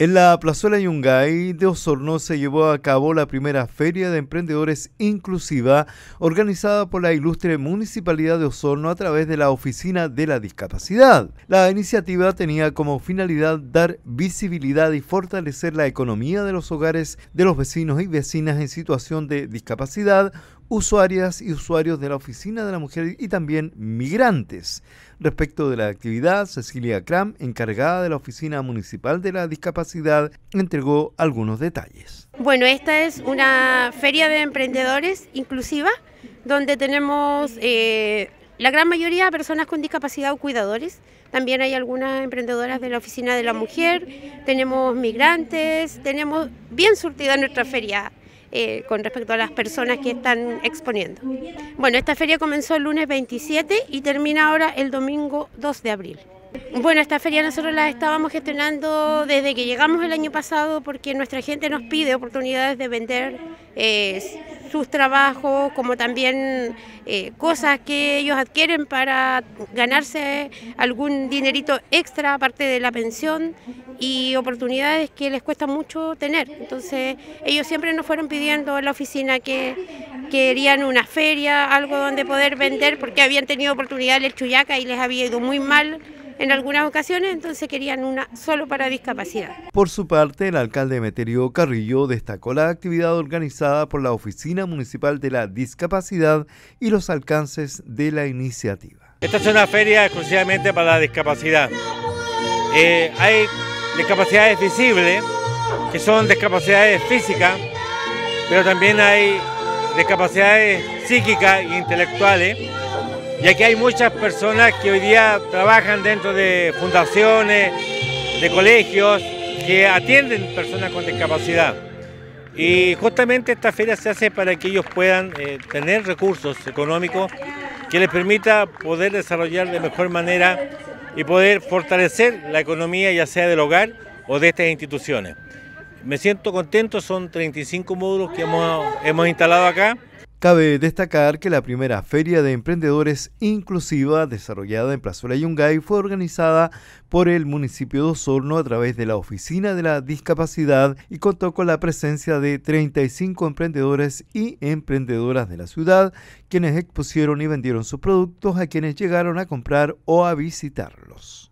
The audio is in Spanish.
En la plazuela Yungay de Osorno se llevó a cabo la primera feria de emprendedores inclusiva organizada por la ilustre Municipalidad de Osorno a través de la Oficina de la Discapacidad. La iniciativa tenía como finalidad dar visibilidad y fortalecer la economía de los hogares de los vecinos y vecinas en situación de discapacidad usuarias y usuarios de la Oficina de la Mujer y también migrantes. Respecto de la actividad, Cecilia Kram, encargada de la Oficina Municipal de la Discapacidad, entregó algunos detalles. Bueno, esta es una feria de emprendedores inclusiva, donde tenemos eh, la gran mayoría de personas con discapacidad o cuidadores. También hay algunas emprendedoras de la Oficina de la Mujer, tenemos migrantes, tenemos bien surtida nuestra feria. Eh, con respecto a las personas que están exponiendo. Bueno, esta feria comenzó el lunes 27 y termina ahora el domingo 2 de abril. Bueno, esta feria nosotros la estábamos gestionando desde que llegamos el año pasado porque nuestra gente nos pide oportunidades de vender eh, sus trabajos, como también eh, cosas que ellos adquieren para ganarse algún dinerito extra aparte de la pensión y oportunidades que les cuesta mucho tener. Entonces ellos siempre nos fueron pidiendo en la oficina que querían una feria, algo donde poder vender porque habían tenido oportunidades el Chuyaca y les había ido muy mal en algunas ocasiones, entonces querían una solo para discapacidad. Por su parte, el alcalde Meterio Carrillo destacó la actividad organizada por la Oficina Municipal de la Discapacidad y los alcances de la iniciativa. Esta es una feria exclusivamente para la discapacidad. Eh, hay discapacidades visibles, que son discapacidades físicas, pero también hay discapacidades psíquicas e intelectuales ya que hay muchas personas que hoy día trabajan dentro de fundaciones, de colegios, que atienden personas con discapacidad. Y justamente esta feria se hace para que ellos puedan eh, tener recursos económicos que les permita poder desarrollar de mejor manera y poder fortalecer la economía ya sea del hogar o de estas instituciones. Me siento contento, son 35 módulos que hemos instalado acá. Cabe destacar que la primera feria de emprendedores inclusiva desarrollada en Plazuela Yungay fue organizada por el municipio de Osorno a través de la Oficina de la Discapacidad y contó con la presencia de 35 emprendedores y emprendedoras de la ciudad, quienes expusieron y vendieron sus productos a quienes llegaron a comprar o a visitarlos.